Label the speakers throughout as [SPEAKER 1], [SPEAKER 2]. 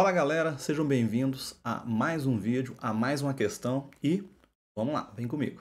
[SPEAKER 1] Fala galera, sejam bem-vindos a mais um vídeo, a mais uma questão e vamos lá, vem comigo.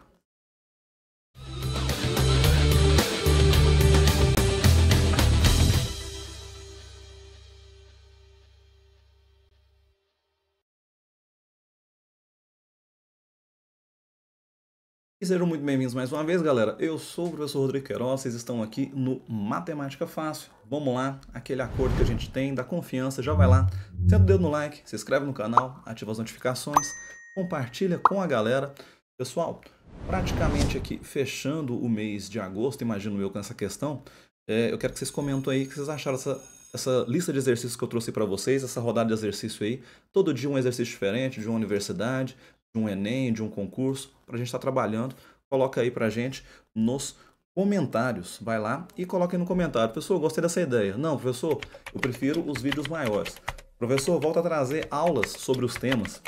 [SPEAKER 1] E sejam muito bem-vindos mais uma vez, galera. Eu sou o professor Rodrigo Queiroz, vocês estão aqui no Matemática Fácil. Vamos lá, aquele acordo que a gente tem, da confiança, já vai lá. Senta o dedo no like, se inscreve no canal, ativa as notificações, compartilha com a galera. Pessoal, praticamente aqui fechando o mês de agosto, imagino eu com essa questão, é, eu quero que vocês comentem aí o que vocês acharam dessa essa lista de exercícios que eu trouxe para vocês, essa rodada de exercício aí, todo dia um exercício diferente de uma universidade, de um Enem, de um concurso, para a gente estar tá trabalhando, coloca aí para a gente nos comentários. Vai lá e coloca aí no comentário. Professor, gostei dessa ideia. Não, professor, eu prefiro os vídeos maiores. Professor, volta a trazer aulas sobre os temas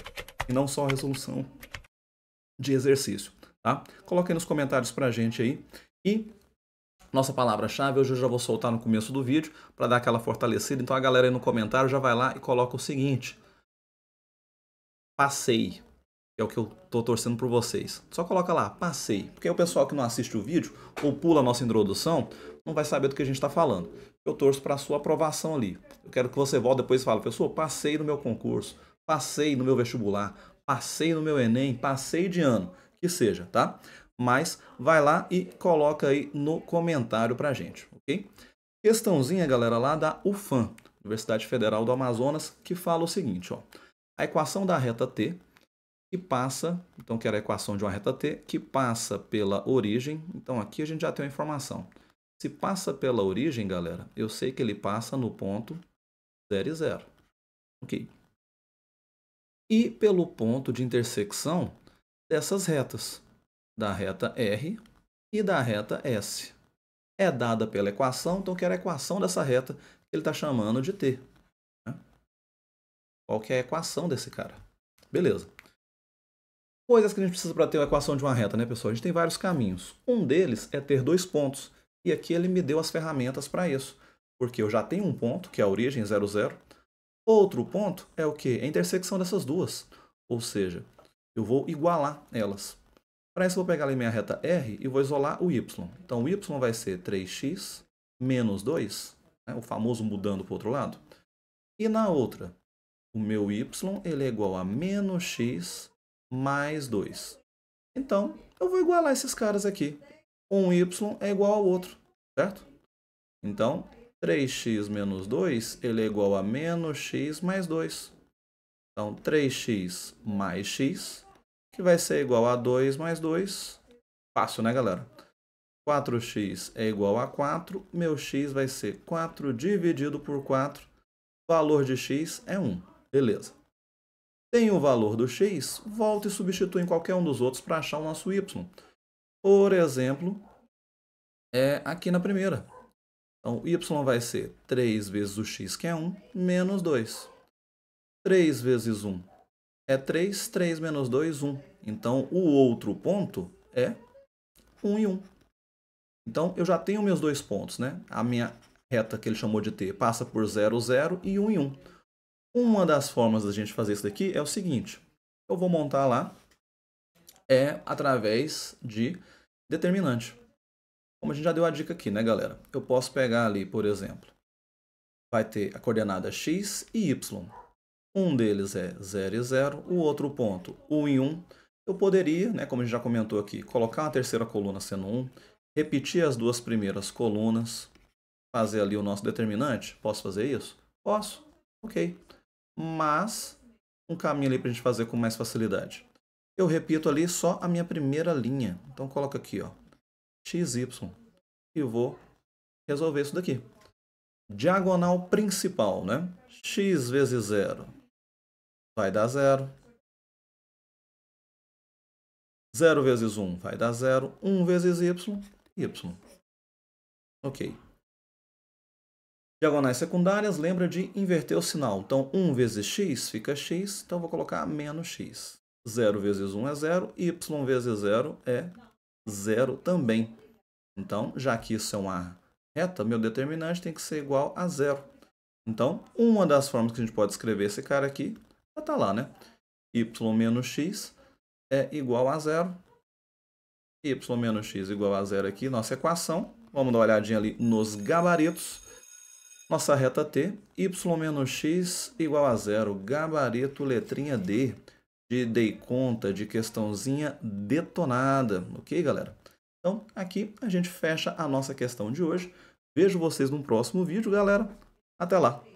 [SPEAKER 1] e não só a resolução de exercício, tá? Coloca aí nos comentários para a gente aí. E nossa palavra-chave, hoje eu já vou soltar no começo do vídeo para dar aquela fortalecida. Então a galera aí no comentário já vai lá e coloca o seguinte. Passei é o que eu tô torcendo por vocês. Só coloca lá, passei, porque o pessoal que não assiste o vídeo ou pula a nossa introdução não vai saber do que a gente está falando. Eu torço para a sua aprovação ali. Eu quero que você volte depois e fale, pessoal, passei no meu concurso, passei no meu vestibular, passei no meu Enem, passei de ano, que seja, tá? Mas vai lá e coloca aí no comentário para gente, ok? Questãozinha, galera, lá da UFAM, Universidade Federal do Amazonas, que fala o seguinte, ó. A equação da reta T que passa, então que era a equação de uma reta t, que passa pela origem. Então aqui a gente já tem uma informação. Se passa pela origem, galera, eu sei que ele passa no ponto 0 e 0. Ok. E pelo ponto de intersecção dessas retas, da reta R e da reta S. É dada pela equação, então que era a equação dessa reta que ele está chamando de T. Né? Qual que é a equação desse cara? Beleza coisas que a gente precisa para ter uma equação de uma reta, né, pessoal? A gente tem vários caminhos. Um deles é ter dois pontos. E aqui ele me deu as ferramentas para isso. Porque eu já tenho um ponto, que é a origem 0, 0. Outro ponto é o que? É a intersecção dessas duas. Ou seja, eu vou igualar elas. Para isso, eu vou pegar ali minha reta R e vou isolar o y. Então, o y vai ser 3x menos 2, né, o famoso mudando para o outro lado. E na outra, o meu y ele é igual a menos x mais 2. Então, eu vou igualar esses caras aqui. Um y é igual ao outro, certo? Então, 3x menos 2 ele é igual a menos x mais 2. Então, 3x mais x, que vai ser igual a 2 mais 2. Fácil, né, galera? 4x é igual a 4. Meu x vai ser 4 dividido por 4. Valor de x é 1. Beleza tem o valor do x, volta e substitui em qualquer um dos outros para achar o nosso y. Por exemplo, é aqui na primeira. Então, y vai ser 3 vezes o x, que é 1, menos 2. 3 vezes 1 é 3, 3 menos 2, 1. Então, o outro ponto é 1 e 1. Então, eu já tenho meus dois pontos, né? A minha reta que ele chamou de t passa por 0, 0 e 1 e 1. Uma das formas da gente fazer isso daqui é o seguinte. Eu vou montar lá é através de determinante. Como a gente já deu a dica aqui, né, galera? Eu posso pegar ali, por exemplo, vai ter a coordenada x e y. Um deles é 0 e 0, o outro ponto 1 um e 1. Um. Eu poderia, né, como a gente já comentou aqui, colocar uma terceira coluna sendo 1, um, repetir as duas primeiras colunas, fazer ali o nosso determinante. Posso fazer isso? Posso. Ok mas um caminho ali para a gente fazer com mais facilidade. Eu repito ali só a minha primeira linha. Então coloca aqui, ó, XY. E vou resolver isso daqui. Diagonal principal, né? X vezes zero vai dar zero. 0 vezes 1 vai dar 0. 1 vezes y, y. Ok. Diagonais secundárias, lembra de inverter o sinal. Então, 1 vezes x fica x, então vou colocar menos x. 0 vezes 1 é 0, y vezes 0 é 0 também. Então, já que isso é uma reta, meu determinante tem que ser igual a zero. Então, uma das formas que a gente pode escrever esse cara aqui, já está lá, né? y menos x é igual a zero. y menos x igual a zero aqui, nossa equação. Vamos dar uma olhadinha ali nos gabaritos. Nossa reta T, y menos x igual a zero. Gabarito letrinha D de dei conta de questãozinha detonada, ok, galera? Então, aqui a gente fecha a nossa questão de hoje. Vejo vocês no próximo vídeo, galera. Até lá!